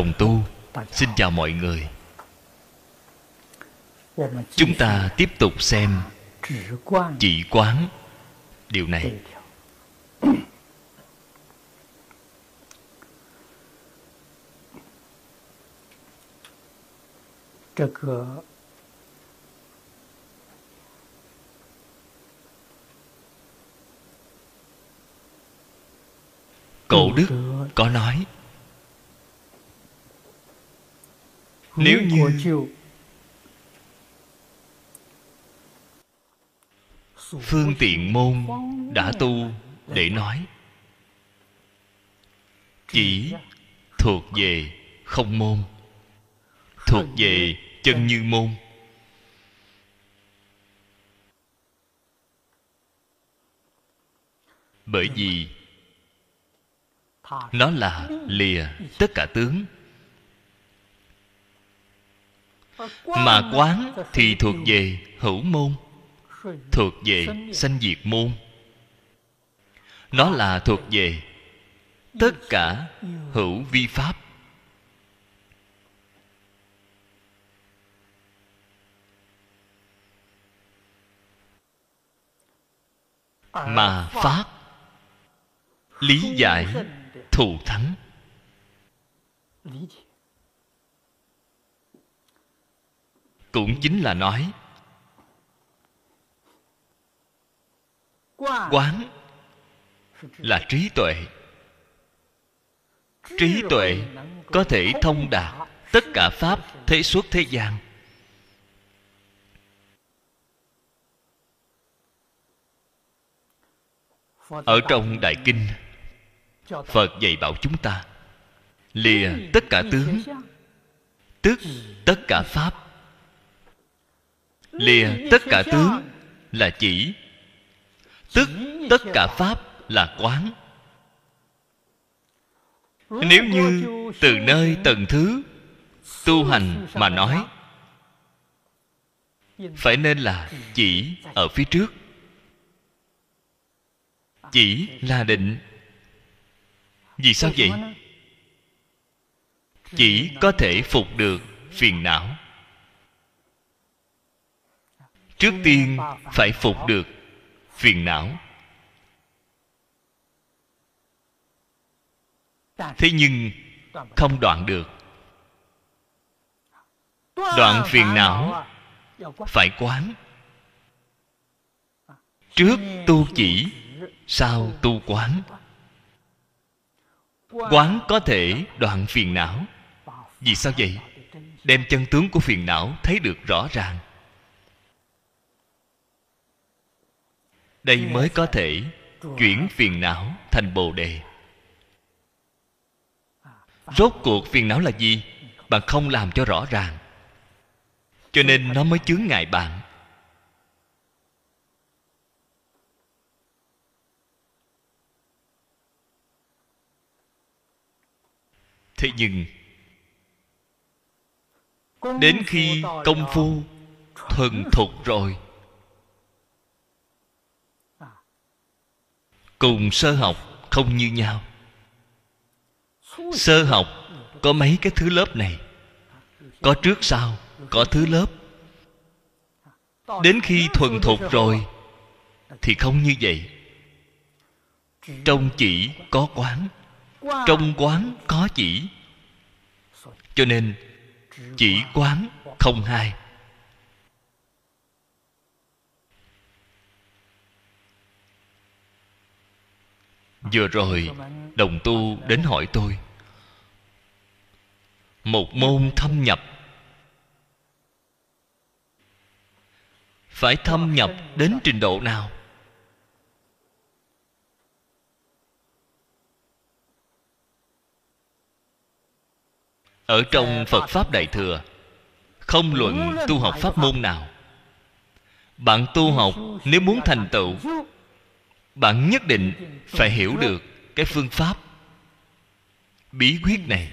đồng tu xin chào mọi người chúng ta tiếp tục xem chỉ quán điều này cổ đức có nói nếu như phương tiện môn đã tu để nói chỉ thuộc về không môn thuộc về chân như môn bởi vì nó là lìa tất cả tướng mà quán thì thuộc về hữu môn thuộc về sanh diệt môn nó là thuộc về tất cả hữu vi pháp mà pháp lý giải thù thắng cũng chính là nói quán là trí tuệ trí tuệ có thể thông đạt tất cả pháp thế suốt thế gian ở trong đại kinh phật dạy bảo chúng ta lìa tất cả tướng tức tất cả pháp lìa tất cả tướng là chỉ tức tất cả pháp là quán nếu như từ nơi tầng thứ tu hành mà nói phải nên là chỉ ở phía trước chỉ là định vì sao vậy chỉ có thể phục được phiền não trước tiên phải phục được phiền não thế nhưng không đoạn được đoạn phiền não phải quán trước tu chỉ sau tu quán quán có thể đoạn phiền não vì sao vậy đem chân tướng của phiền não thấy được rõ ràng đây mới có thể chuyển phiền não thành bồ đề rốt cuộc phiền não là gì bạn không làm cho rõ ràng cho nên nó mới chướng ngại bạn thế nhưng đến khi công phu thuần thục rồi cùng sơ học không như nhau sơ học có mấy cái thứ lớp này có trước sau có thứ lớp đến khi thuần thục rồi thì không như vậy trong chỉ có quán trong quán có chỉ cho nên chỉ quán không hai vừa rồi đồng tu đến hỏi tôi một môn thâm nhập phải thâm nhập đến trình độ nào ở trong phật pháp đại thừa không luận tu học pháp môn nào bạn tu học nếu muốn thành tựu bạn nhất định phải hiểu được cái phương pháp bí quyết này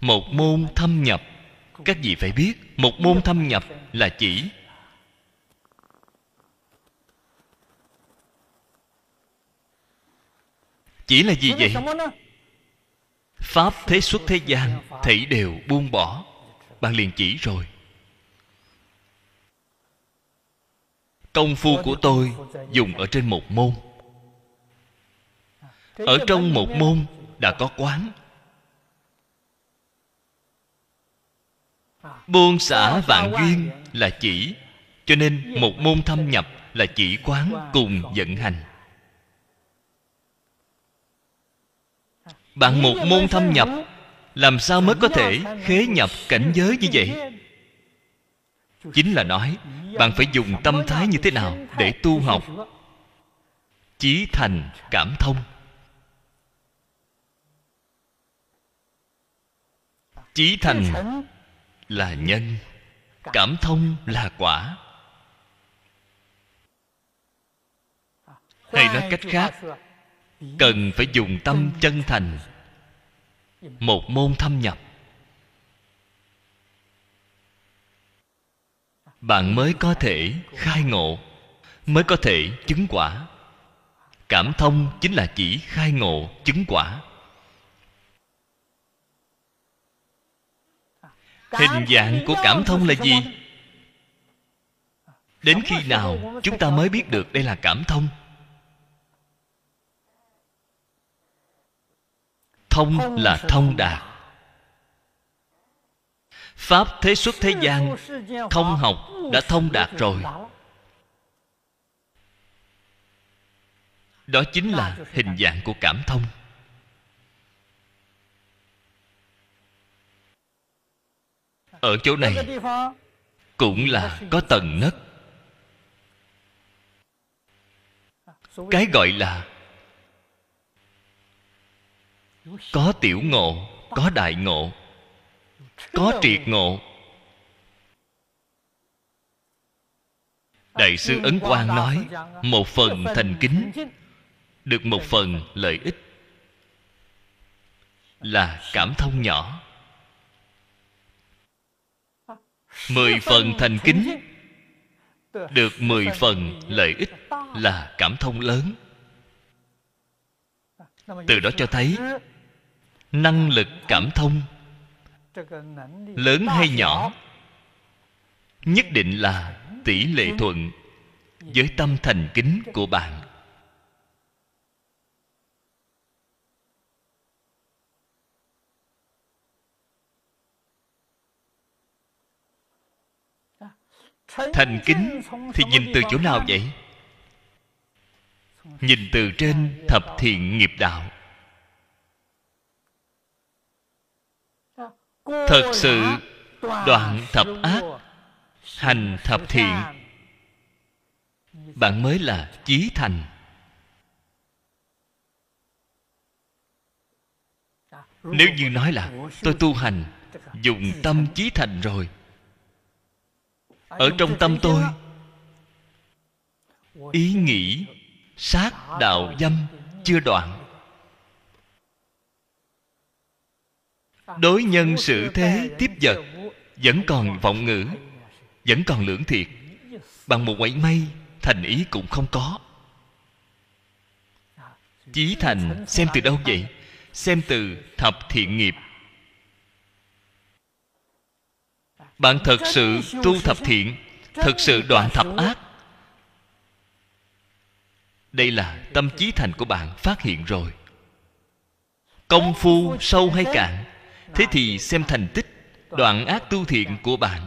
một môn thâm nhập các vị phải biết một môn thâm nhập là chỉ chỉ là gì vậy pháp thế xuất thế gian thảy đều buông bỏ bạn liền chỉ rồi công phu của tôi dùng ở trên một môn ở trong một môn đã có quán buông xả vạn duyên là chỉ cho nên một môn thâm nhập là chỉ quán cùng vận hành bạn một môn thâm nhập làm sao mới có thể khế nhập cảnh giới như vậy chính là nói bạn phải dùng tâm thái như thế nào để tu học chí thành cảm thông chí thành là nhân cảm thông là quả hay nói cách khác cần phải dùng tâm chân thành một môn thâm nhập bạn mới có thể khai ngộ mới có thể chứng quả cảm thông chính là chỉ khai ngộ chứng quả hình dạng của cảm thông là gì đến khi nào chúng ta mới biết được đây là cảm thông thông là thông đạt pháp thế xuất thế gian thông học đã thông đạt rồi đó chính là hình dạng của cảm thông ở chỗ này cũng là có tầng nấc cái gọi là có tiểu ngộ có đại ngộ có triệt ngộ đại sư ấn quang nói uh, một phần thành kính được một phần lợi ích là cảm thông nhỏ mười phần thành kính được mười phần lợi ích là cảm thông lớn từ đó cho thấy năng lực cảm thông lớn hay nhỏ nhất định là tỷ lệ thuận với tâm thành kính của bạn thành kính thì nhìn từ chỗ nào vậy nhìn từ trên thập thiện nghiệp đạo thật sự đoạn thập ác hành thập thiện bạn mới là chí thành nếu như nói là tôi tu hành dùng tâm chí thành rồi ở trong tâm tôi ý nghĩ sát đạo dâm chưa đoạn đối nhân xử thế tiếp vật vẫn còn vọng ngữ vẫn còn lưỡng thiệt bằng một quẩy mây thành ý cũng không có chí thành xem từ đâu vậy xem từ thập thiện nghiệp bạn thật sự tu thập thiện thật sự đoạn thập ác đây là tâm trí thành của bạn phát hiện rồi công phu sâu hay cạn thế thì xem thành tích đoạn ác tu thiện của bạn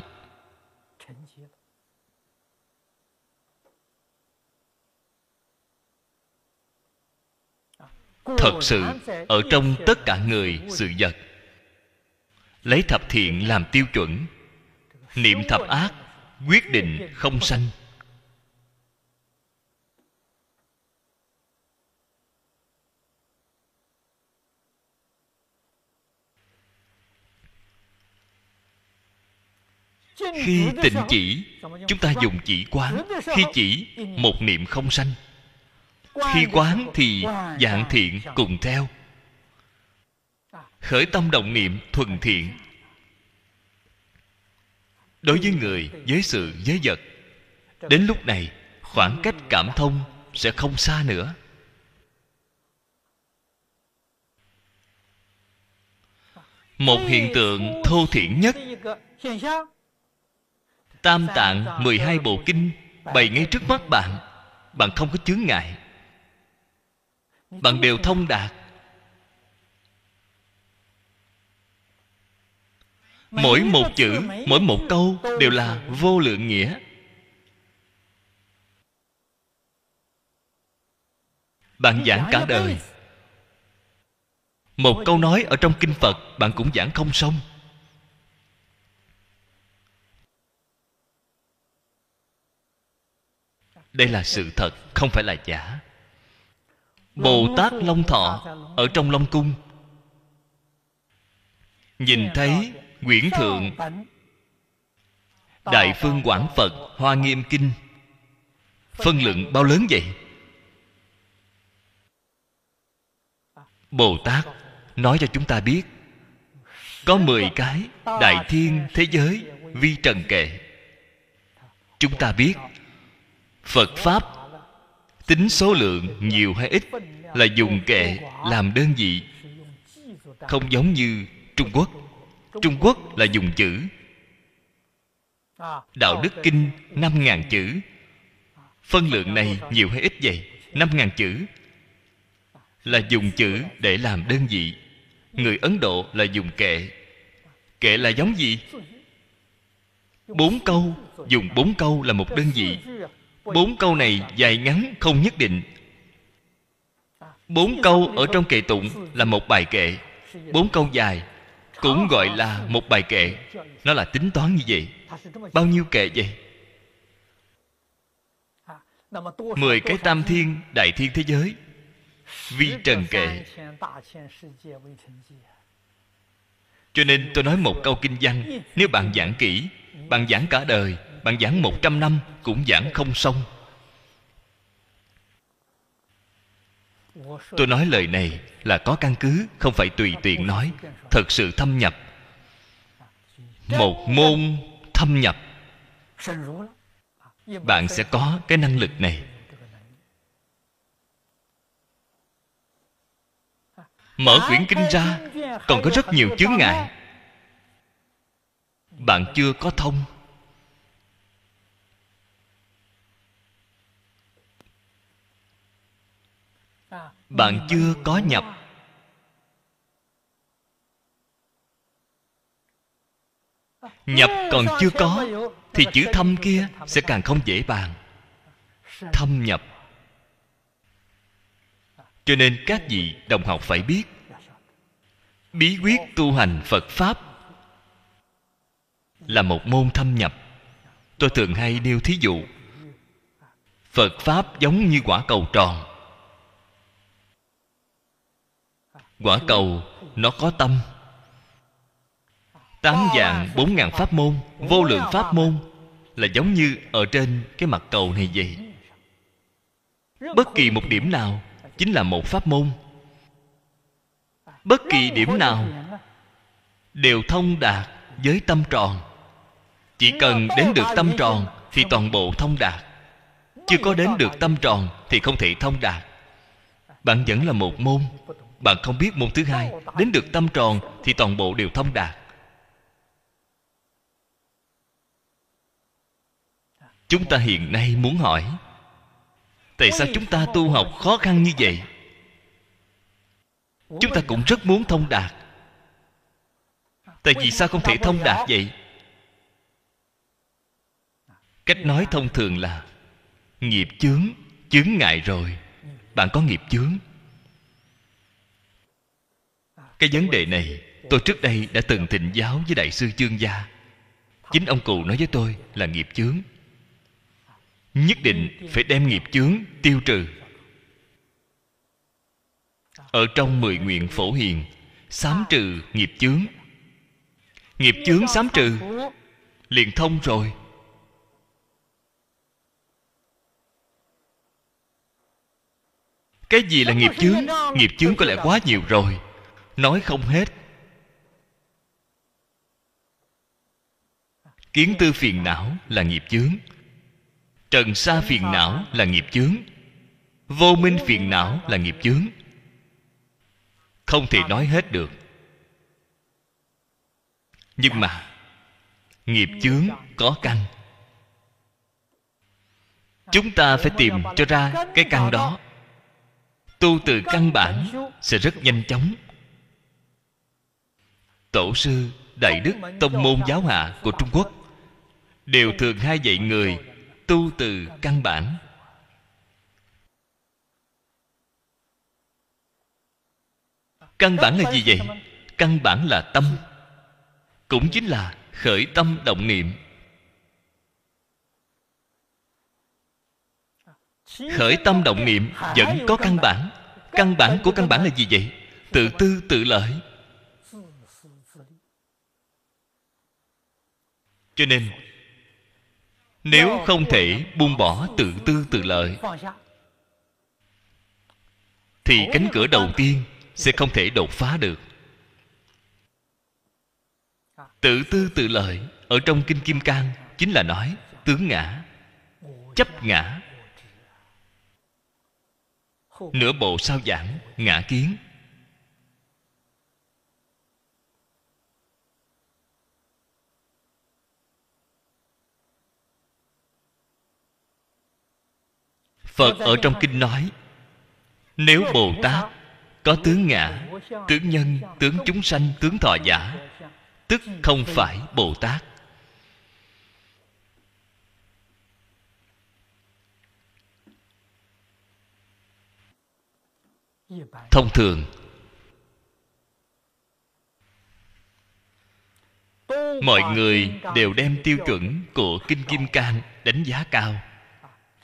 thật sự ở trong tất cả người sự vật lấy thập thiện làm tiêu chuẩn niệm thập ác quyết định không sanh khi tịnh chỉ chúng ta dùng chỉ quán khi chỉ ừ. một niệm không sanh khi quán thì dạng thiện cùng theo à. khởi tâm động niệm thuần thiện đối với người với sự giới vật đến lúc này khoảng cách cảm thông sẽ không xa nữa một hiện tượng thô thiển nhất Tam tạng 12 bộ kinh Bày ngay trước mắt bạn Bạn không có chướng ngại Bạn đều thông đạt Mỗi một chữ, mỗi một câu Đều là vô lượng nghĩa Bạn giảng cả đời Một câu nói ở trong kinh Phật Bạn cũng giảng không xong đây là sự thật không phải là giả bồ tát long thọ ở trong long cung nhìn thấy Nguyễn thượng đại phương quảng phật hoa nghiêm kinh phân lượng bao lớn vậy à. bồ tát nói cho chúng ta biết có mười cái đại thiên thế giới vi trần kệ chúng ta biết phật pháp tính số lượng nhiều hay ít là dùng kệ làm đơn vị không giống như trung quốc trung quốc là dùng chữ đạo đức kinh năm ngàn chữ phân lượng này nhiều hay ít vậy năm ngàn chữ là dùng chữ để làm đơn vị người ấn độ là dùng kệ kệ là giống gì bốn câu dùng bốn câu là một đơn vị bốn câu này dài ngắn không nhất định bốn câu ở trong kệ tụng là một bài kệ bốn câu dài cũng gọi là một bài kệ nó là tính toán như vậy bao nhiêu kệ vậy mười cái tam thiên đại thiên thế giới vi trần kệ cho nên tôi nói một câu kinh văn nếu bạn giảng kỹ bạn giảng cả đời bạn giảng 100 năm cũng giảng không xong Tôi nói lời này là có căn cứ Không phải tùy tiện nói Thật sự thâm nhập Một môn thâm nhập Bạn sẽ có cái năng lực này Mở quyển kinh ra Còn có rất nhiều chướng ngại Bạn chưa có thông bạn chưa có nhập nhập còn chưa có thì chữ thâm kia sẽ càng không dễ bàn thâm nhập cho nên các vị đồng học phải biết bí quyết tu hành phật pháp là một môn thâm nhập tôi thường hay nêu thí dụ phật pháp giống như quả cầu tròn Quả cầu nó có tâm Tám dạng bốn ngàn pháp môn Vô lượng pháp môn Là giống như ở trên cái mặt cầu này vậy Bất kỳ một điểm nào Chính là một pháp môn Bất kỳ điểm nào Đều thông đạt với tâm tròn Chỉ cần đến được tâm tròn Thì toàn bộ thông đạt Chưa có đến được tâm tròn Thì không thể thông đạt Bạn vẫn là một môn bạn không biết môn thứ hai đến được tâm tròn thì toàn bộ đều thông đạt chúng ta hiện nay muốn hỏi tại sao chúng ta tu học khó khăn như vậy chúng ta cũng rất muốn thông đạt tại vì sao không thể thông đạt vậy cách nói thông thường là nghiệp chướng chướng ngại rồi bạn có nghiệp chướng cái vấn đề này tôi trước đây đã từng thịnh giáo với đại sư chương gia chính ông cụ nói với tôi là nghiệp chướng nhất định phải đem nghiệp chướng tiêu trừ ở trong mười nguyện phổ hiền sám trừ nghiệp chướng nghiệp chướng sám trừ liền thông rồi cái gì là nghiệp chướng nghiệp chướng có lẽ quá nhiều rồi nói không hết kiến tư phiền não là nghiệp chướng trần sa phiền não là nghiệp chướng vô minh phiền não là nghiệp chướng không thể nói hết được nhưng mà nghiệp chướng có căn chúng ta phải tìm cho ra cái căn đó tu từ căn bản sẽ rất nhanh chóng tổ sư đại đức tông môn giáo hạ của trung quốc đều thường hai dạy người tu từ căn bản căn bản là gì vậy căn bản là tâm cũng chính là khởi tâm động niệm khởi tâm động niệm vẫn có căn bản căn bản của căn bản là gì vậy tự tư tự lợi cho nên nếu không thể buông bỏ tự tư tự lợi thì cánh cửa đầu tiên sẽ không thể đột phá được tự tư tự lợi ở trong kinh kim cang chính là nói tướng ngã chấp ngã nửa bộ sao giảng ngã kiến phật ở trong kinh nói nếu bồ tát có tướng ngã tướng nhân tướng chúng sanh tướng thọ giả tức không phải bồ tát thông thường mọi người đều đem tiêu chuẩn của kinh kim cang đánh giá cao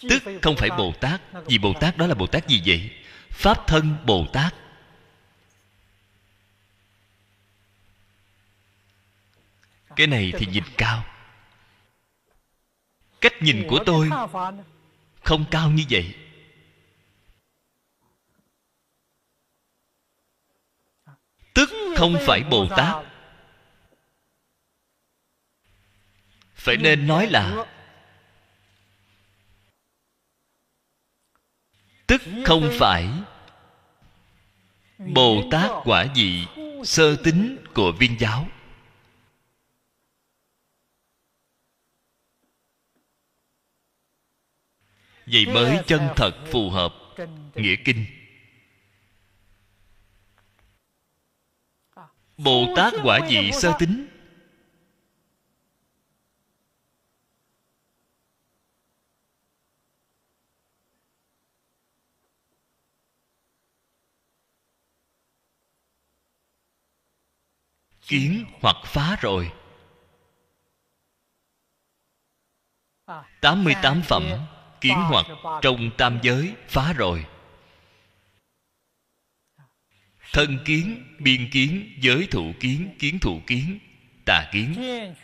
tức không phải bồ tát vì bồ tát đó là bồ tát gì vậy pháp thân bồ tát cái này thì nhìn cao cách nhìn của tôi không cao như vậy tức không phải bồ tát phải nên nói là tức không phải bồ tát quả dị sơ tính của viên giáo vậy mới chân thật phù hợp nghĩa kinh bồ tát quả dị sơ tính kiến hoặc phá rồi 88 phẩm kiến hoặc trong tam giới phá rồi thân kiến biên kiến giới thụ kiến kiến thụ kiến tà kiến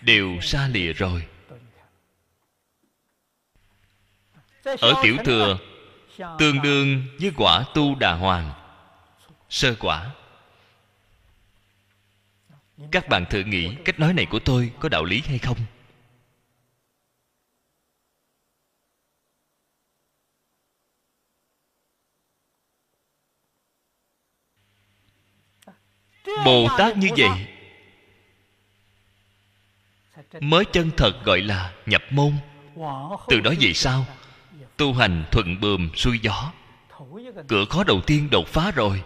đều xa lìa rồi ở tiểu thừa tương đương với quả tu đà hoàng sơ quả các bạn thử nghĩ cách nói này của tôi có đạo lý hay không bồ tát như vậy mới chân thật gọi là nhập môn từ đó về sau tu hành thuận bườm xuôi gió cửa khó đầu tiên đột phá rồi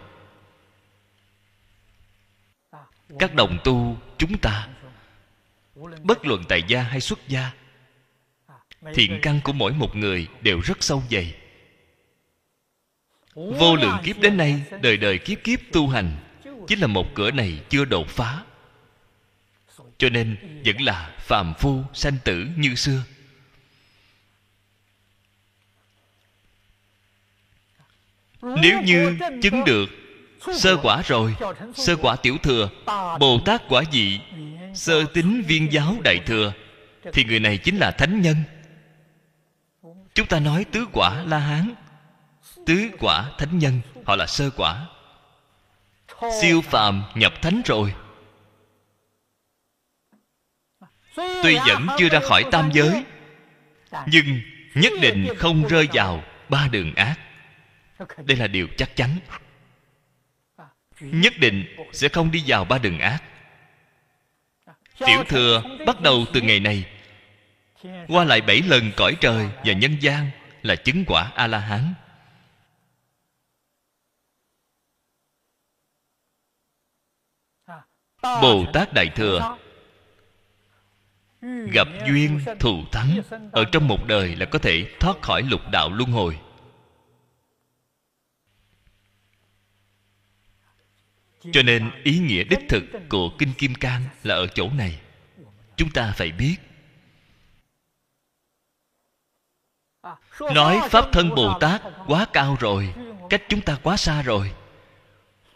các đồng tu chúng ta bất luận tại gia hay xuất gia thiện căn của mỗi một người đều rất sâu dày vô lượng kiếp đến nay đời đời kiếp kiếp tu hành chính là một cửa này chưa đột phá cho nên vẫn là phàm phu sanh tử như xưa nếu như chứng được sơ quả rồi sơ quả tiểu thừa bồ tát quả dị sơ tính viên giáo đại thừa thì người này chính là thánh nhân chúng ta nói tứ quả la hán tứ quả thánh nhân họ là sơ quả siêu phàm nhập thánh rồi tuy vẫn chưa ra khỏi tam giới nhưng nhất định không rơi vào ba đường ác đây là điều chắc chắn nhất định sẽ không đi vào ba đường ác tiểu thừa bắt đầu từ ngày này qua lại bảy lần cõi trời và nhân gian là chứng quả a la hán bồ tát đại thừa gặp duyên thù thắng ở trong một đời là có thể thoát khỏi lục đạo luân hồi cho nên ý nghĩa đích thực của kinh kim cang là ở chỗ này chúng ta phải biết nói pháp thân bồ tát quá cao rồi cách chúng ta quá xa rồi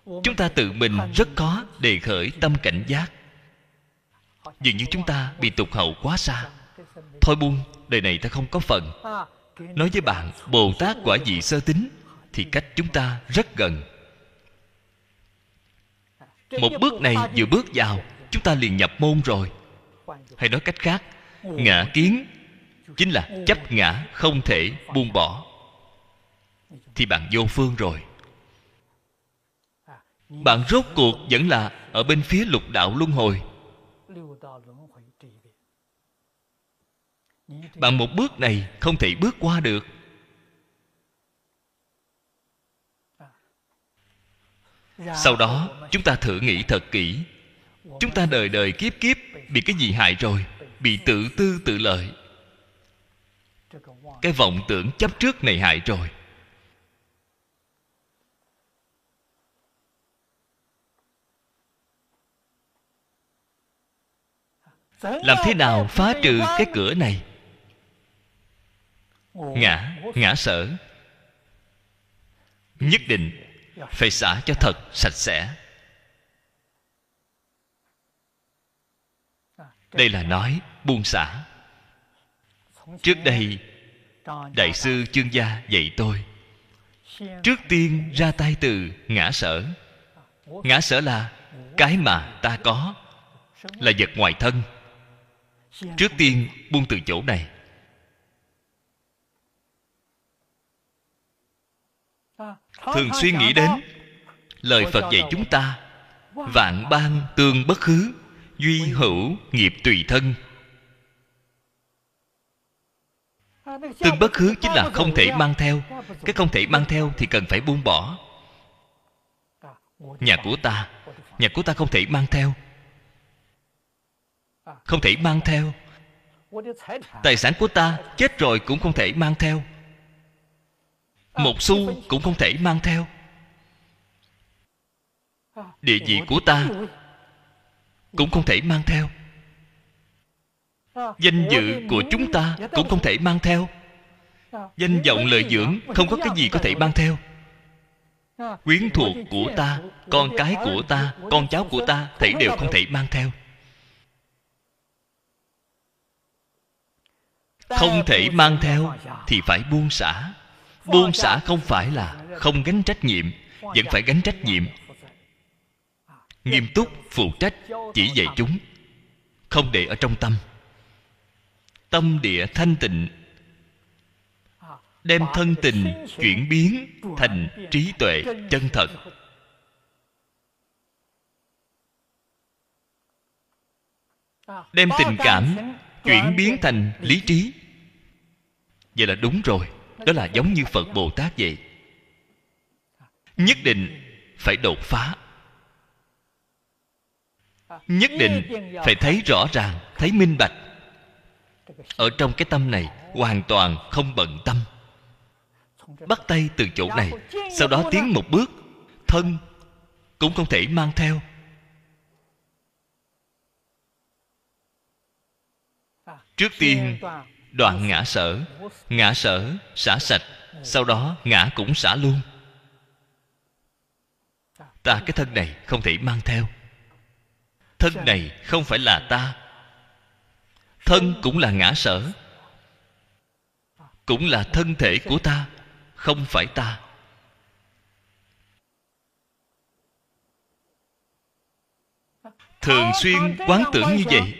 chúng ta tự mình rất khó đề khởi tâm cảnh giác dường như chúng ta bị tục hậu quá xa thôi buông đời này ta không có phần nói với bạn bồ tát quả dị sơ tính thì cách chúng ta rất gần một bước này vừa bước vào chúng ta liền nhập môn rồi hay nói cách khác ngã kiến chính là chấp ngã không thể buông bỏ thì bạn vô phương rồi à, bạn rốt cuộc vẫn là ở bên phía lục đạo luân hồi bạn một bước này không thể bước qua được Dạ. sau đó chúng ta thử nghĩ thật kỹ chúng ta đời đời kiếp kiếp bị cái gì hại rồi bị tự tư tự lợi cái vọng tưởng chấp trước này hại rồi làm thế nào phá trừ cái cửa này ngã ngã sở nhất định phải xả cho thật sạch sẽ đây là nói buông xả trước đây đại sư chương gia dạy tôi trước tiên ra tay từ ngã sở ngã sở là cái mà ta có là vật ngoài thân trước tiên buông từ chỗ này thường xuyên nghĩ đến lời phật dạy chúng ta vạn ban tương bất khứ duy hữu nghiệp tùy thân à, tương bất khứ chính là không thể mang theo cái không thể mang theo thì cần phải buông bỏ nhà của ta nhà của ta không thể mang theo à. không thể mang theo tài sản của ta chết rồi cũng không thể mang theo một xu cũng không thể mang theo địa vị của ta cũng không thể mang theo danh dự của chúng ta cũng không thể mang theo danh vọng lợi dưỡng không có cái gì có thể mang theo quyến thuộc của ta con cái của ta con cháu của ta thể đều không thể mang theo không thể mang theo thì phải buông xả buông xả không phải là không gánh trách nhiệm vẫn phải gánh trách nhiệm nghiêm túc phụ trách chỉ dạy chúng không để ở trong tâm tâm địa thanh tịnh đem thân tình chuyển biến thành trí tuệ chân thật đem tình cảm chuyển biến thành lý trí vậy là đúng rồi đó là giống như phật bồ tát vậy nhất định phải đột phá nhất định phải thấy rõ ràng thấy minh bạch ở trong cái tâm này hoàn toàn không bận tâm bắt tay từ chỗ này sau đó tiến một bước thân cũng không thể mang theo trước tiên đoạn ngã sở ngã sở xả sạch sau đó ngã cũng xả luôn ta cái thân này không thể mang theo thân này không phải là ta thân cũng là ngã sở cũng là thân thể của ta không phải ta thường xuyên quán tưởng như vậy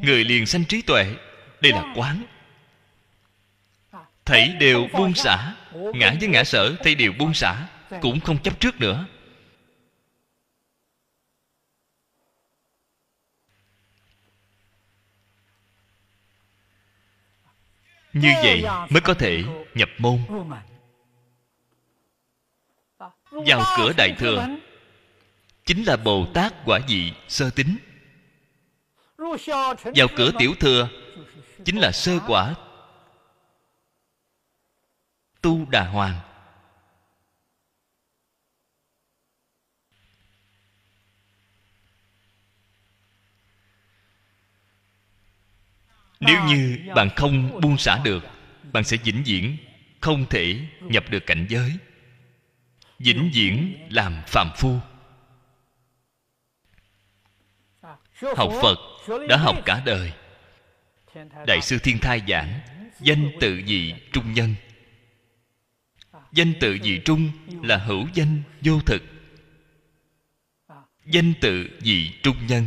người liền sanh trí tuệ đây là quán thảy đều buông xả ngã với ngã sở thảy đều buông xả cũng không chấp trước nữa như vậy mới có thể nhập môn vào cửa đại thừa chính là bồ tát quả dị sơ tính vào cửa tiểu thừa chính là sơ quả tu đà hoàng nếu như bạn không buông xả được bạn sẽ vĩnh viễn không thể nhập được cảnh giới vĩnh viễn làm phàm phu học phật đã học cả đời đại sư thiên thai giảng danh tự vị trung nhân danh tự dị trung là hữu danh vô thực danh tự dị trung nhân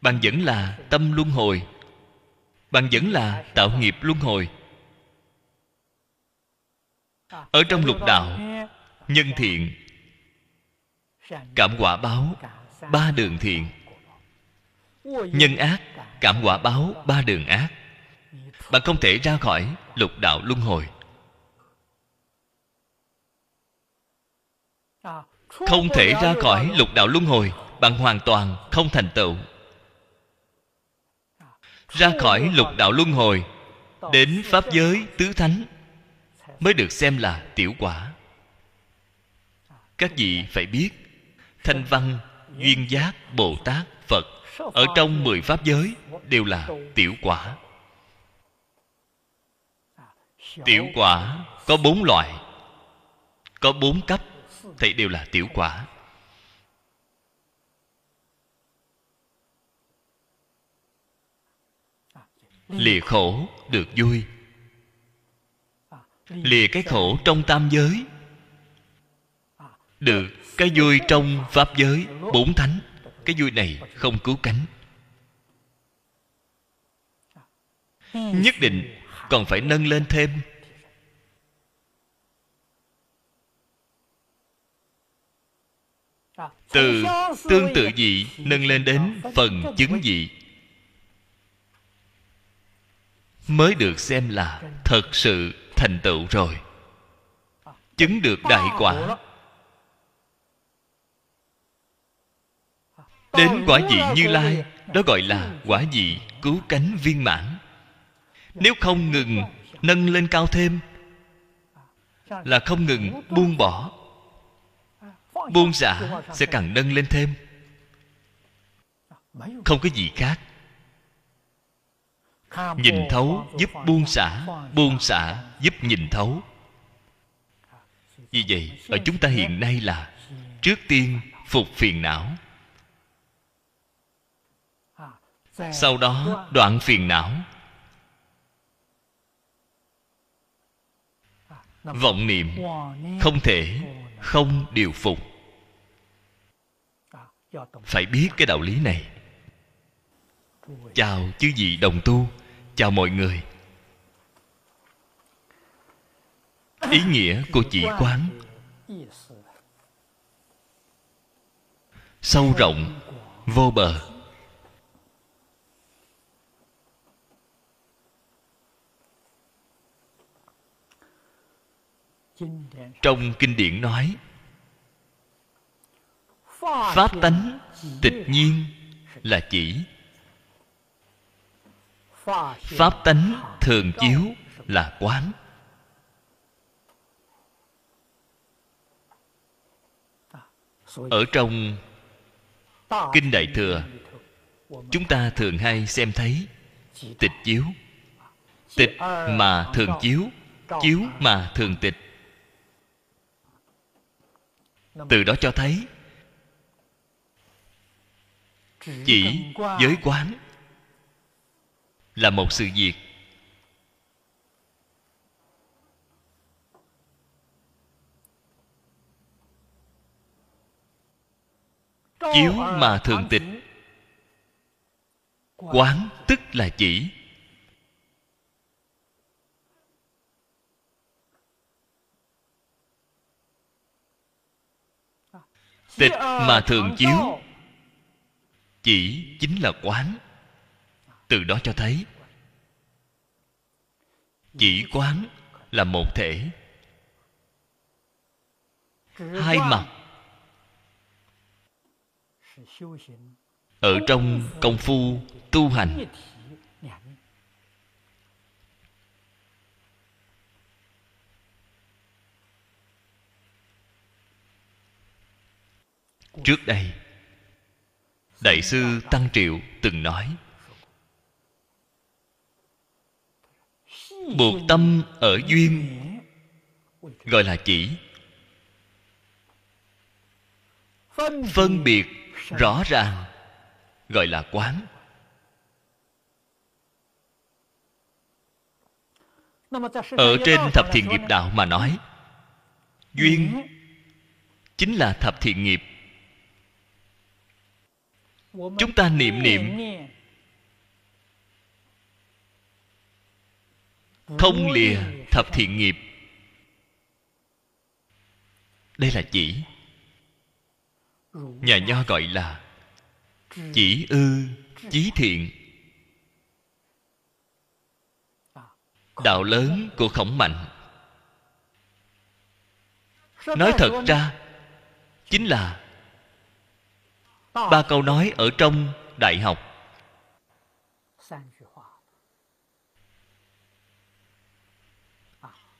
bạn vẫn là tâm luân hồi bạn vẫn là tạo nghiệp luân hồi ở trong lục đạo nhân thiện cảm quả báo ba đường thiện nhân ác cảm quả báo ba đường ác bạn không thể ra khỏi lục đạo luân hồi không thể ra khỏi lục đạo luân hồi bạn hoàn toàn không thành tựu ra khỏi lục đạo luân hồi đến pháp giới tứ thánh mới được xem là tiểu quả các vị phải biết thanh văn duyên giác bồ tát phật ở trong mười pháp giới đều là tiểu quả tiểu quả có bốn loại có bốn cấp Thầy đều là tiểu quả Lìa khổ được vui Lìa cái khổ trong tam giới Được cái vui trong pháp giới Bốn thánh Cái vui này không cứu cánh Nhất định còn phải nâng lên thêm từ tương tự vị nâng lên đến phần chứng vị mới được xem là thật sự thành tựu rồi chứng được đại quả đến quả vị như lai đó gọi là quả vị cứu cánh viên mãn nếu không ngừng nâng lên cao thêm là không ngừng buông bỏ buông xả dạ sẽ càng nâng lên thêm không có gì khác nhìn thấu giúp buông xả buông xả giúp nhìn thấu vì vậy ở chúng ta hiện nay là trước tiên phục phiền não sau đó đoạn phiền não vọng niệm không thể không điều phục phải biết cái đạo lý này chào chứ gì đồng tu chào mọi người ý nghĩa của chỉ quán sâu rộng vô bờ trong kinh điển nói pháp tánh tịch nhiên là chỉ pháp tánh thường chiếu là quán ở trong kinh đại thừa chúng ta thường hay xem thấy tịch chiếu tịch mà thường chiếu chiếu mà thường tịch từ đó cho thấy chỉ giới quán là một sự việc chiếu mà thường tịch quán tức là chỉ à. tịch mà thường chiếu chỉ chính là quán từ đó cho thấy chỉ quán là một thể hai mặt ở trong công phu tu hành trước đây đại sư tăng triệu từng nói buộc tâm ở duyên gọi là chỉ phân biệt rõ ràng gọi là quán ở trên thập thiện nghiệp đạo mà nói duyên chính là thập thiện nghiệp chúng ta niệm niệm không lìa thập thiện nghiệp đây là chỉ nhà nho gọi là chỉ ư chí thiện đạo lớn của khổng mạnh nói thật ra chính là ba câu nói ở trong đại học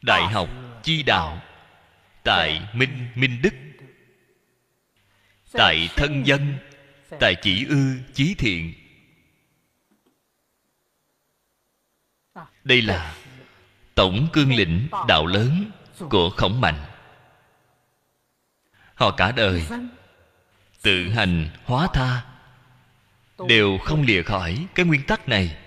đại học chi đạo tại minh minh đức tại thân dân tại chỉ ư chí thiện đây là tổng cương lĩnh đạo lớn của khổng mạnh họ cả đời tự hành hóa tha đều không lìa khỏi cái nguyên tắc này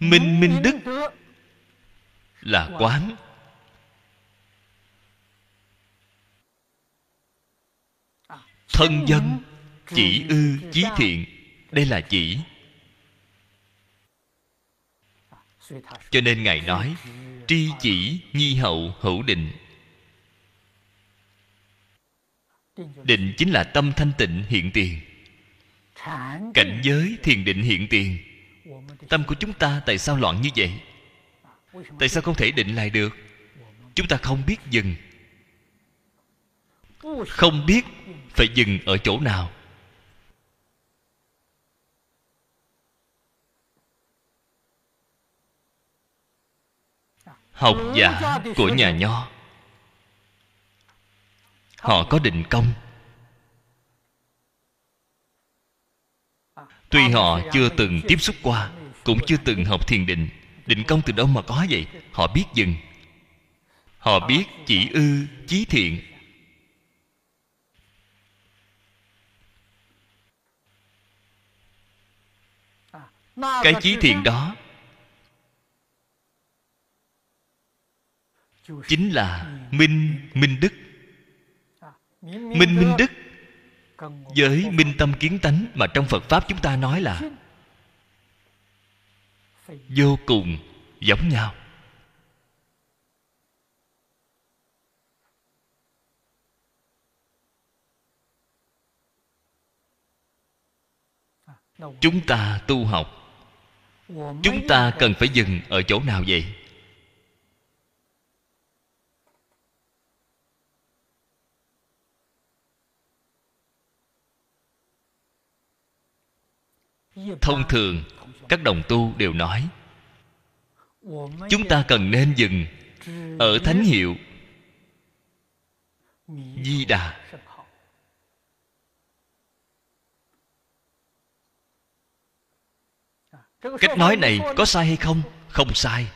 minh minh đức là quán thân dân chỉ ư chí thiện đây là chỉ cho nên ngài nói tri chỉ nhi hậu hữu định định chính là tâm thanh tịnh hiện tiền cảnh giới thiền định hiện tiền tâm của chúng ta tại sao loạn như vậy tại sao không thể định lại được chúng ta không biết dừng không biết phải dừng ở chỗ nào học giả của nhà nho họ có định công tuy họ chưa từng tiếp xúc qua cũng chưa từng học thiền định định công từ đâu mà có vậy họ biết dừng họ biết chỉ ư chí thiện cái chí thiện đó chính là minh minh đức minh minh đức với minh tâm kiến tánh mà trong phật pháp chúng ta nói là vô cùng giống nhau chúng ta tu học chúng ta cần phải dừng ở chỗ nào vậy thông thường các đồng tu đều nói chúng ta cần nên dừng ở thánh hiệu di đà cách nói này có sai hay không không sai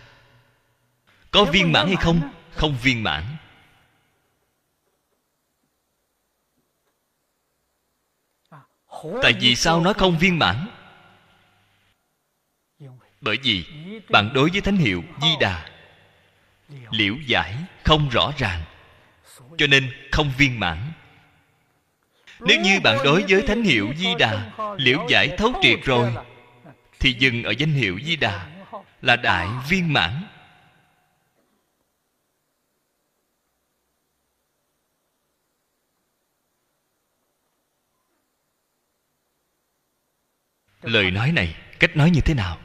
có viên mãn à, hay không không viên mãn tại vì sao nói không viên mãn bởi vì bạn đối với thánh hiệu di đà liễu giải không rõ ràng cho nên không viên mãn nếu như bạn đối với thánh hiệu di đà liễu giải thấu triệt rồi thì dừng ở danh hiệu di đà là đại viên mãn lời nói này cách nói như thế nào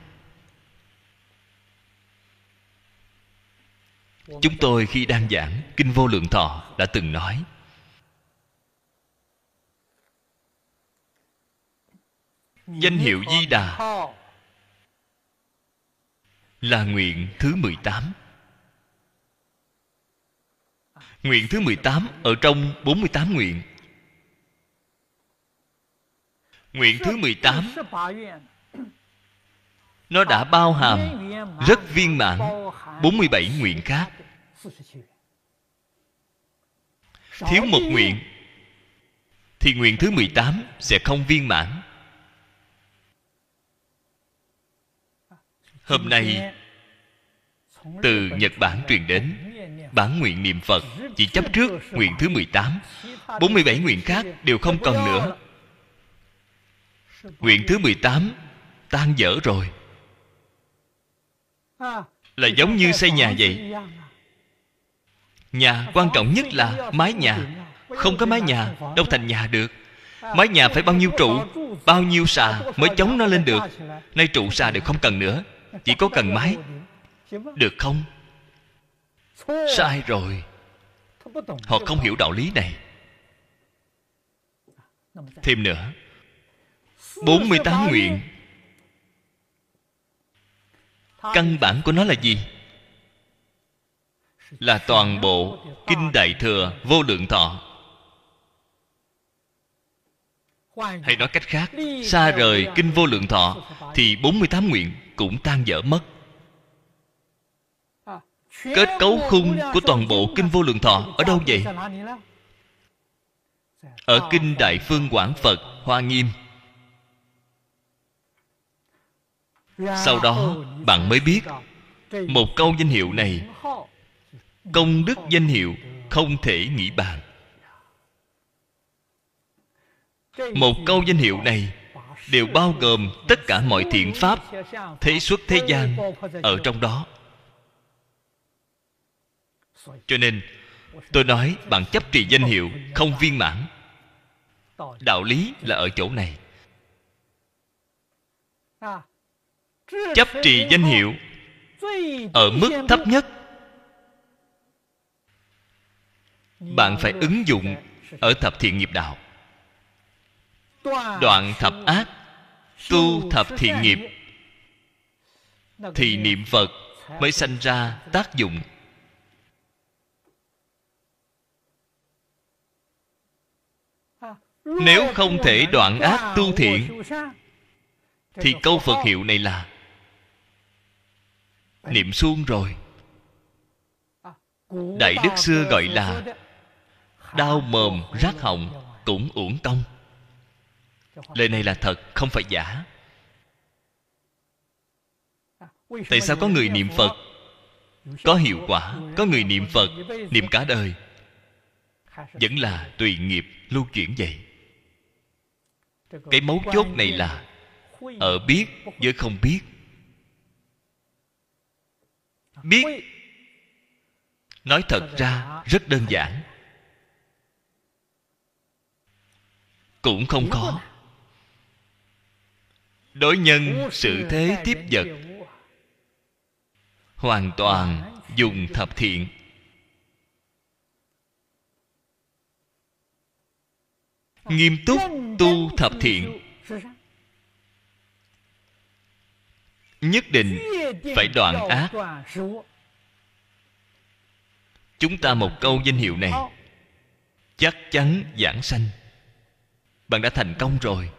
chúng tôi khi đang giảng kinh vô lượng thọ đã từng nói danh hiệu di đà là nguyện thứ 18 Nguyện thứ 18 ở trong 48 nguyện Nguyện thứ 18 nó đã bao hàm rất viên mãn 47 nguyện khác thiếu một nguyện thì nguyện thứ 18 sẽ không viên mãn hôm nay từ Nhật Bản truyền đến Bản nguyện niệm Phật Chỉ chấp trước nguyện thứ 18 47 nguyện khác đều không còn nữa Nguyện thứ 18 Tan dở rồi là giống như xây nhà vậy nhà quan trọng nhất là mái nhà không có mái nhà đâu thành nhà được mái nhà phải bao nhiêu trụ bao nhiêu xà mới chống nó lên được nay trụ xà đều không cần nữa chỉ có cần mái được không sai rồi họ không hiểu đạo lý này thêm nữa 48 nguyện căn bản của nó là gì là toàn bộ kinh đại thừa vô lượng thọ hay nói cách khác xa rời kinh vô lượng thọ thì 48 nguyện cũng tan dở mất kết cấu khung của toàn bộ kinh vô lượng thọ ở đâu vậy ở kinh đại phương quảng phật hoa nghiêm sau đó bạn mới biết một câu danh hiệu này công đức danh hiệu không thể nghĩ bàn một câu danh hiệu này đều bao gồm tất cả mọi thiện pháp thế xuất thế gian ở trong đó cho nên tôi nói bạn chấp trì danh hiệu không viên mãn đạo lý là ở chỗ này chấp trì danh hiệu ở mức thấp nhất bạn phải ứng dụng ở thập thiện nghiệp đạo đoạn thập ác tu thập thiện nghiệp thì niệm phật mới sanh ra tác dụng nếu không thể đoạn ác tu thiện thì câu phật hiệu này là niệm suông rồi à, đại đức xưa gọi là đau mồm rát họng cũng uổng công lời này là thật không phải giả à, tại sao có người niệm phật có hiệu quả có người niệm phật niệm cả đời vẫn là tùy nghiệp lưu chuyển vậy cái mấu chốt này là ở biết với không biết biết nói thật ra rất đơn giản cũng không khó đối nhân sự thế tiếp vật hoàn toàn dùng thập thiện nghiêm túc tu thập thiện nhất định phải đoạn ác chúng ta một câu danh hiệu này chắc chắn giảng sanh bạn đã thành công rồi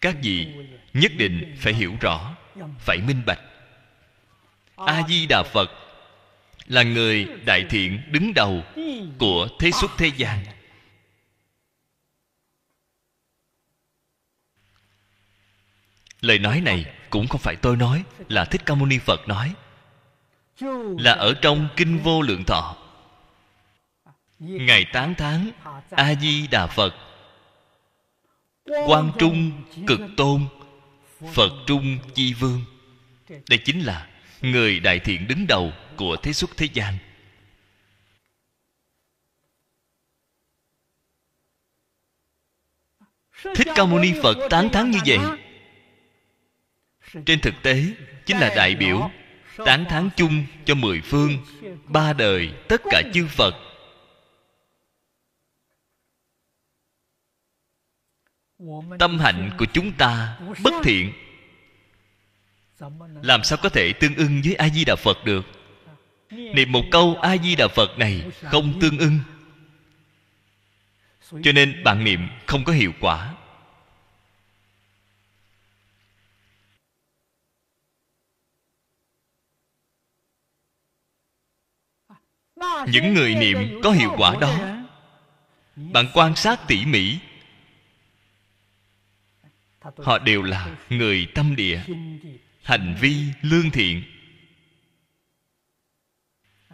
các vị nhất định phải hiểu rõ phải minh bạch a di đà phật là người đại thiện đứng đầu của thế xuất thế gian lời nói này cũng không phải tôi nói là thích ca mâu ni phật nói là ở trong kinh vô lượng thọ ngày tán tháng a di đà phật quan trung cực tôn phật trung chi vương đây chính là người đại thiện đứng đầu của thế xuất thế gian thích ca mâu ni phật tán thán như vậy trên thực tế chính là đại biểu tán thán chung cho mười phương ba đời tất cả chư phật tâm hạnh của chúng ta bất thiện làm sao có thể tương ưng với a di đà phật được niệm một câu a di đà phật này không tương ưng cho nên bạn niệm không có hiệu quả những người niệm có hiệu quả đó bạn quan sát tỉ mỉ họ đều là người tâm địa hành vi lương thiện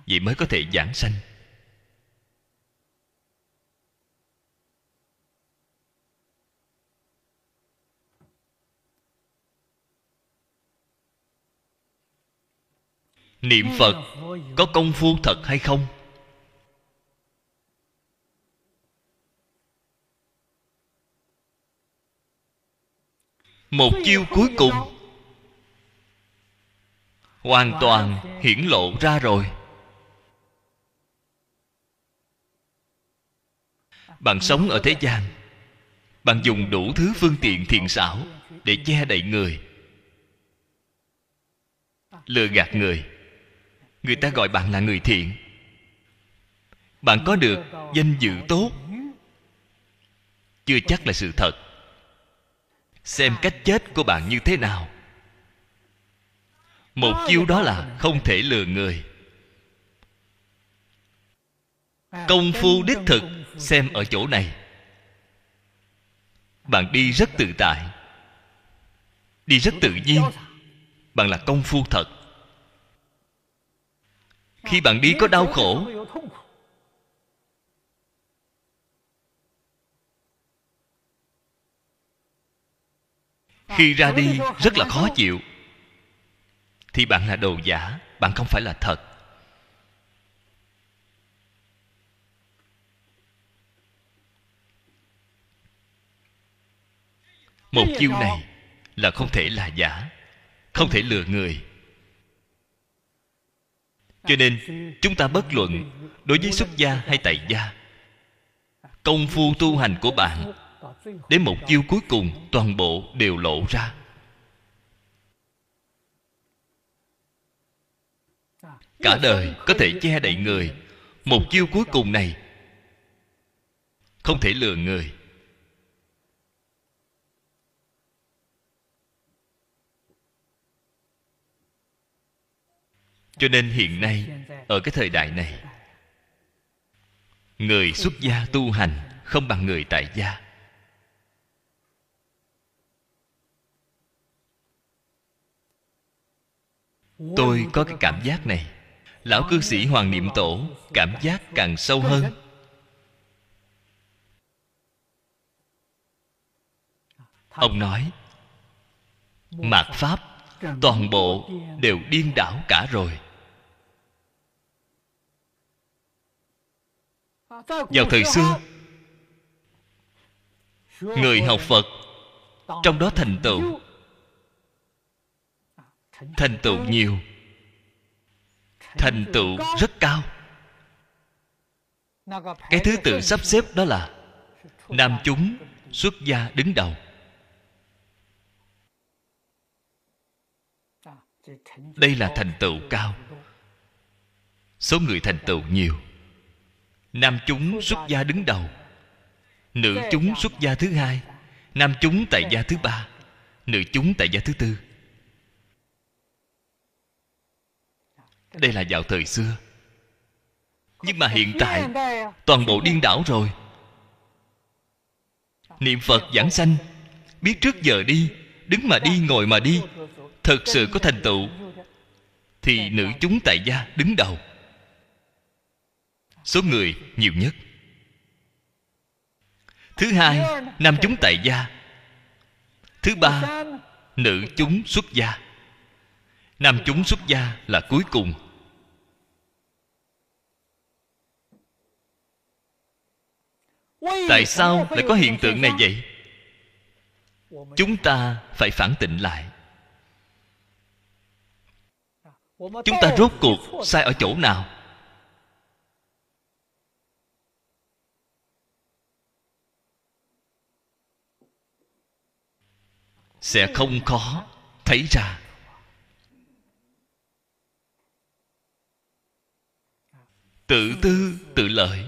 vậy mới có thể giảng sanh niệm phật có công phu thật hay không một chiêu cuối cùng hoàn toàn hiển lộ ra rồi bạn sống ở thế gian bạn dùng đủ thứ phương tiện thiện xảo để che đậy người lừa gạt người người ta gọi bạn là người thiện bạn có được danh dự tốt chưa chắc là sự thật xem cách chết của bạn như thế nào một chiêu đó là không thể lừa người công phu đích thực xem ở chỗ này bạn đi rất tự tại đi rất tự nhiên bạn là công phu thật khi bạn đi có đau khổ khi ra đi rất là khó chịu thì bạn là đồ giả bạn không phải là thật một chiêu này là không thể là giả không thể lừa người cho nên chúng ta bất luận đối với xuất gia hay tại gia công phu tu hành của bạn đến một chiêu cuối cùng toàn bộ đều lộ ra cả đời có thể che đậy người một chiêu cuối cùng này không thể lừa người cho nên hiện nay ở cái thời đại này người xuất gia tu hành không bằng người tại gia tôi có cái cảm giác này lão cư sĩ hoàng niệm tổ cảm giác càng sâu hơn ông nói mạt pháp toàn bộ đều điên đảo cả rồi vào thời xưa người học phật trong đó thành tựu thành tựu nhiều thành tựu rất cao cái thứ tự sắp xếp đó là nam chúng xuất gia đứng đầu đây là thành tựu cao số người thành tựu nhiều nam chúng xuất gia đứng đầu nữ chúng xuất gia thứ hai nam chúng tại gia thứ ba nữ chúng tại gia thứ tư đây là vào thời xưa nhưng mà hiện tại à? toàn bộ điên đảo rồi niệm phật giảng sanh biết trước giờ đi đứng mà đi dạ. ngồi mà đi thật sự có thành tựu thì nữ chúng tại gia đứng đầu số người nhiều nhất thứ hai nam chúng tại gia thứ ba nữ chúng xuất gia nam chúng xuất gia là cuối cùng tại sao lại có hiện tượng này vậy chúng ta phải phản tịnh lại chúng ta rốt cuộc sai ở chỗ nào sẽ không khó thấy ra tự tư tự lợi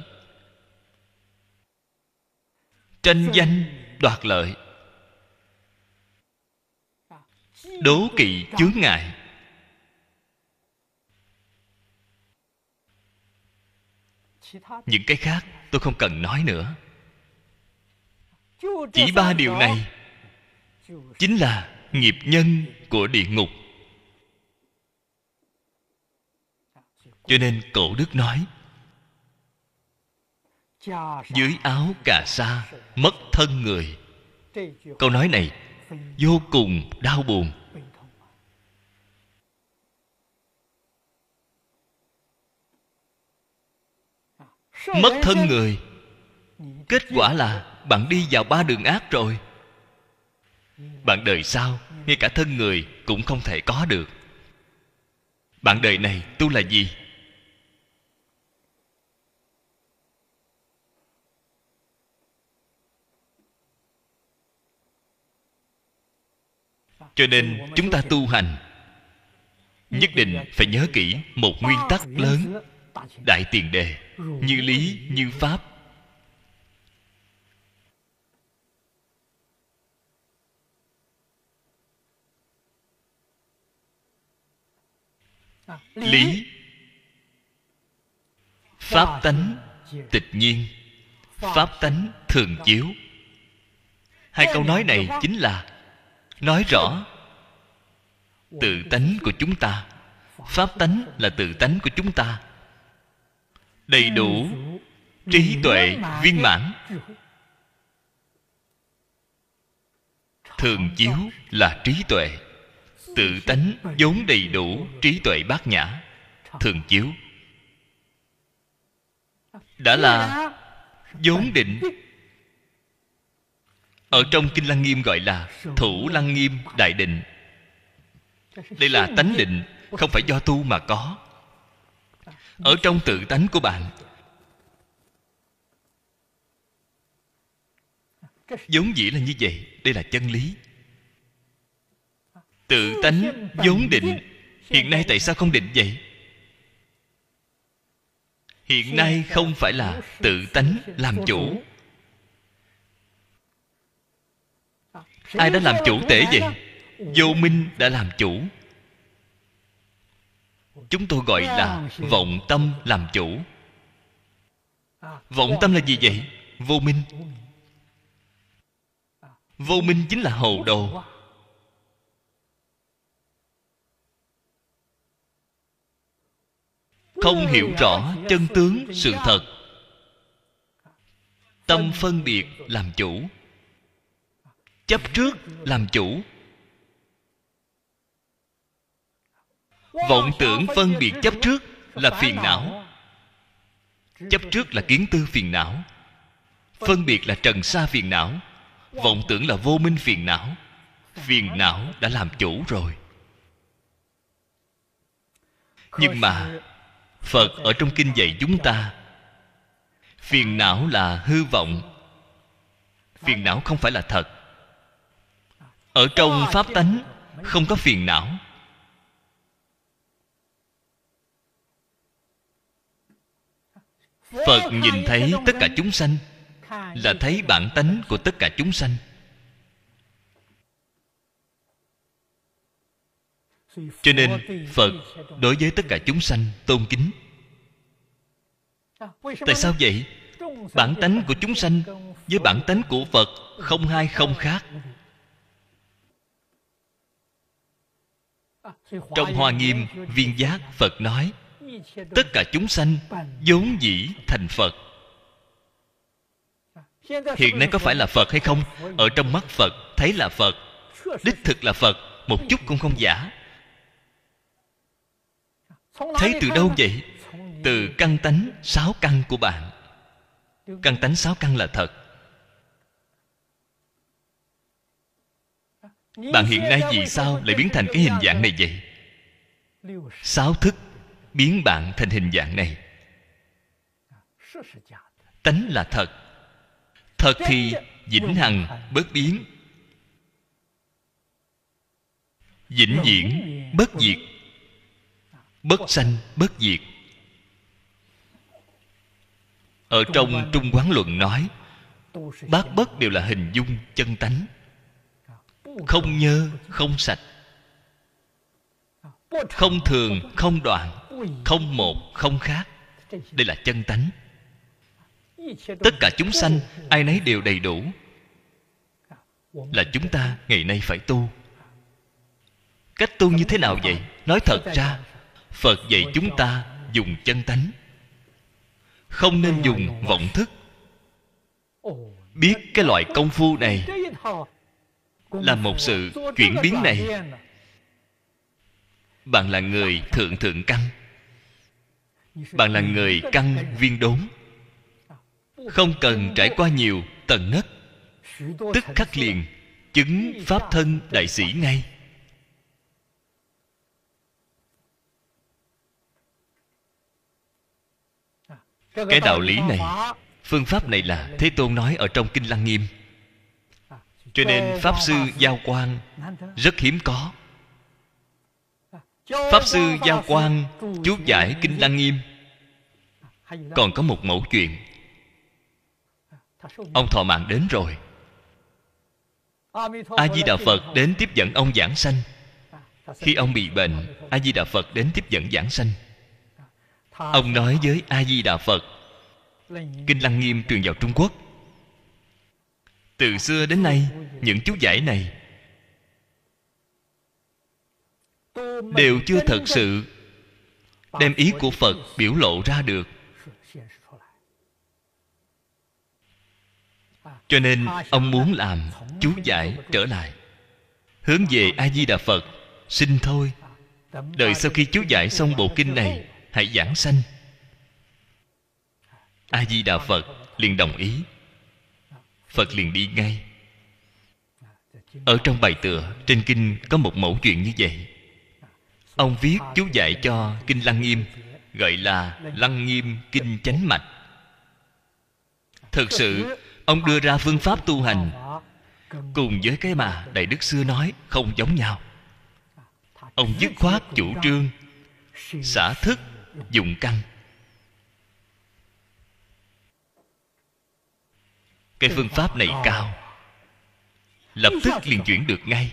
tranh danh đoạt lợi đố kỵ chướng ngại những cái khác tôi không cần nói nữa chỉ ba điều này chính là nghiệp nhân của địa ngục cho nên cổ đức nói dưới áo cà sa mất thân người câu nói này vô cùng đau buồn mất thân người kết quả là bạn đi vào ba đường ác rồi bạn đời sau ngay cả thân người cũng không thể có được bạn đời này tu là gì cho nên chúng ta tu hành nhất định phải nhớ kỹ một nguyên tắc lớn đại tiền đề như lý như pháp lý pháp tánh tịch nhiên pháp tánh thường chiếu hai câu nói này chính là nói rõ tự tánh của chúng ta pháp tánh là tự tánh của chúng ta đầy đủ trí tuệ viên mãn thường chiếu là trí tuệ tự tánh vốn đầy đủ trí tuệ bát nhã thường chiếu đã là vốn định ở trong kinh lăng nghiêm gọi là thủ lăng nghiêm đại định đây là tánh định không phải do tu mà có ở trong tự tánh của bạn vốn dĩ là như vậy đây là chân lý tự tánh vốn định hiện nay tại sao không định vậy hiện nay không phải là tự tánh làm chủ ai đã làm chủ tể vậy vô minh đã làm chủ chúng tôi gọi là vọng tâm làm chủ vọng tâm là gì vậy vô minh vô minh chính là hồ đồ không hiểu rõ chân tướng sự thật tâm phân biệt làm chủ chấp trước làm chủ vọng tưởng phân biệt chấp trước là phiền não chấp trước là kiến tư phiền não phân biệt là trần sa phiền não vọng tưởng là vô minh phiền não phiền não đã làm chủ rồi nhưng mà phật ở trong kinh dạy chúng ta phiền não là hư vọng phiền não không phải là thật ở trong pháp tánh không có phiền não phật nhìn thấy tất cả chúng sanh là thấy bản tánh của tất cả chúng sanh cho nên phật đối với tất cả chúng sanh tôn kính tại sao vậy bản tánh của chúng sanh với bản tánh của phật không hai không khác trong hoa nghiêm viên giác phật nói tất cả chúng sanh vốn dĩ thành phật hiện nay có phải là phật hay không ở trong mắt phật thấy là phật đích thực là phật một chút cũng không giả Thấy từ đâu vậy? Từ căn tánh sáu căn của bạn Căn tánh sáu căn là thật à, Bạn hiện nay vì sao lại biến thành cái hình dạng này vậy? Sáu thức biến bạn thành hình dạng này à, Tánh là thật Thật thì vĩnh hằng bất biến Vĩnh viễn bất diệt bất sanh bất diệt ở trong trung quán luận nói bát bất đều là hình dung chân tánh không nhơ không sạch không thường không đoạn không một không khác đây là chân tánh tất cả chúng sanh ai nấy đều đầy đủ là chúng ta ngày nay phải tu cách tu như thế nào vậy nói thật ra phật dạy chúng ta dùng chân tánh không nên dùng vọng thức biết cái loại công phu này là một sự chuyển biến này bạn là người thượng thượng căn bạn là người căn viên đốn không cần trải qua nhiều tầng nấc tức khắc liền chứng pháp thân đại sĩ ngay Cái đạo lý này Phương pháp này là Thế Tôn nói ở trong Kinh Lăng Nghiêm Cho nên Pháp Sư Giao Quang Rất hiếm có Pháp Sư Giao Quang Chú giải Kinh Lăng Nghiêm Còn có một mẫu chuyện Ông thọ mạng đến rồi a di đà phật đến tiếp dẫn ông giảng sanh khi ông bị bệnh a di đà phật đến tiếp dẫn giảng sanh ông nói với a di đà phật kinh lăng nghiêm truyền vào trung quốc từ xưa đến nay những chú giải này đều chưa thật sự đem ý của phật biểu lộ ra được cho nên ông muốn làm chú giải trở lại hướng về a di đà phật xin thôi đợi sau khi chú giải xong bộ kinh này hãy giảng sanh a di đà phật liền đồng ý phật liền đi ngay ở trong bài tựa trên kinh có một mẫu chuyện như vậy ông viết chú dạy cho kinh lăng nghiêm gọi là lăng nghiêm kinh chánh mạch thực sự ông đưa ra phương pháp tu hành cùng với cái mà đại đức xưa nói không giống nhau ông dứt khoát chủ trương xả thức dụng căn cái phương pháp này cao lập tức liền chuyển được ngay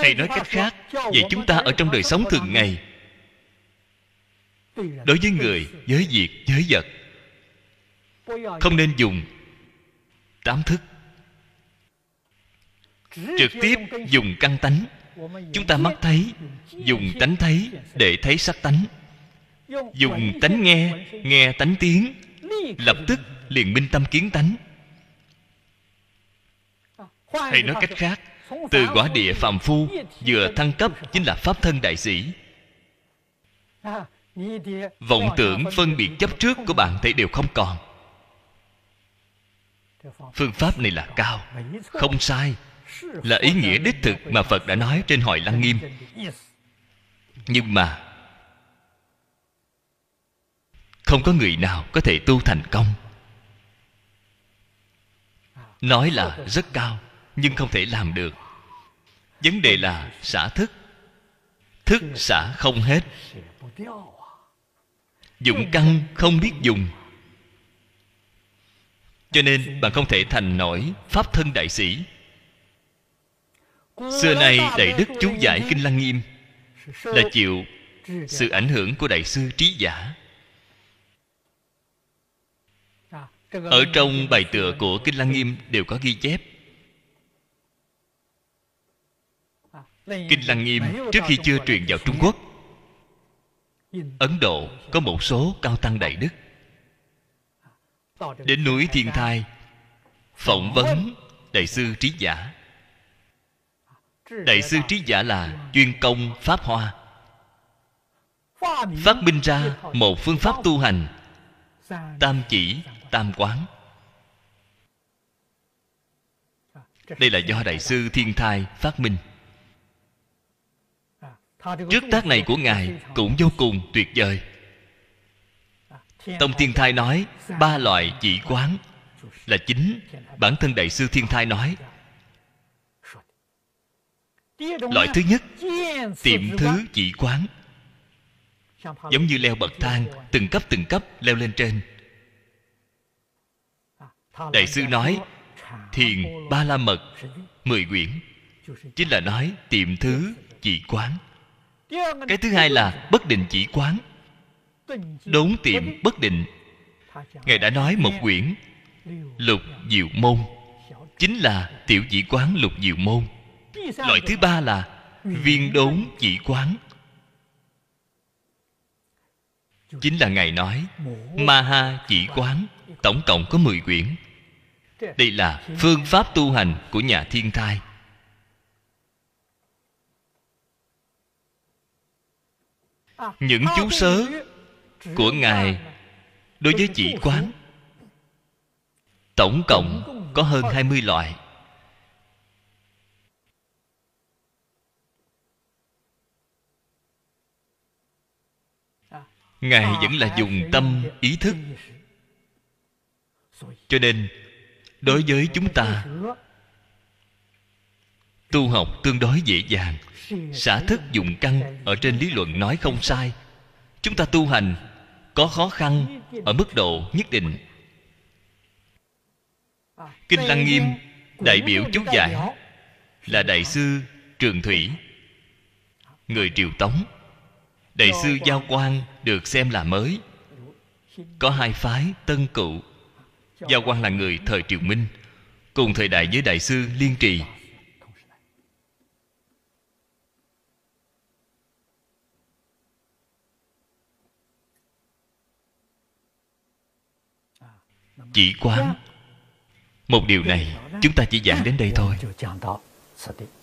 hay nói cách khác vậy chúng ta ở trong đời sống thường ngày đối với người giới việc giới vật không nên dùng tám thức trực tiếp dùng căn tánh chúng ta mắt thấy dùng tánh thấy để thấy sắc tánh dùng tánh nghe nghe tánh tiếng lập tức liền minh tâm kiến tánh hay nói cách khác từ quả địa phàm phu vừa thăng cấp chính là pháp thân đại sĩ vọng tưởng phân biệt chấp trước của bạn thấy đều không còn phương pháp này là cao không sai là ý nghĩa đích thực mà phật đã nói trên hội lăng nghiêm nhưng mà không có người nào có thể tu thành công nói là rất cao nhưng không thể làm được vấn đề là xả thức thức xả không hết dụng căn không biết dùng cho nên bạn không thể thành nổi pháp thân đại sĩ Xưa nay Đại Đức chú giải Kinh Lăng Nghiêm Là chịu sự ảnh hưởng của Đại sư Trí Giả Ở trong bài tựa của Kinh Lăng Nghiêm đều có ghi chép Kinh Lăng Nghiêm trước khi chưa truyền vào Trung Quốc Ấn Độ có một số cao tăng đại đức Đến núi Thiên Thai Phỏng vấn Đại sư Trí Giả đại sư trí giả là chuyên công pháp hoa phát minh ra một phương pháp tu hành tam chỉ tam quán đây là do đại sư thiên thai phát minh trước tác này của ngài cũng vô cùng tuyệt vời tông thiên thai nói ba loại chỉ quán là chính bản thân đại sư thiên thai nói loại thứ nhất tiệm thứ chỉ quán giống như leo bậc thang từng cấp từng cấp leo lên trên à, đại sư nói thiền ba la mật mười quyển chính là nói tiệm thứ chỉ quán cái thứ hai là bất định chỉ quán đốn tiệm bất định ngài đã nói một quyển lục diệu môn chính là tiểu chỉ quán lục diệu môn loại thứ ba là viên đốn chỉ quán chính là ngài nói ma ha chỉ quán tổng cộng có 10 quyển đây là phương pháp tu hành của nhà thiên thai những chú sớ của ngài đối với chỉ quán tổng cộng có hơn 20 loại ngài ờ, vẫn là ờ, dùng tâm ý thức cho nên đối với chúng ta tu học tương đối dễ dàng xả thức dùng căn ở trên lý luận nói không sai chúng ta tu hành có khó khăn ở mức độ nhất định kinh lăng nghiêm đại biểu chú giải là đại sư trường thủy người triều tống đại sư giao quan được xem là mới có hai phái tân cựu giao quan là người thời triều minh cùng thời đại với đại sư liên trì chỉ quán một điều này chúng ta chỉ giảng đến đây thôi dạ.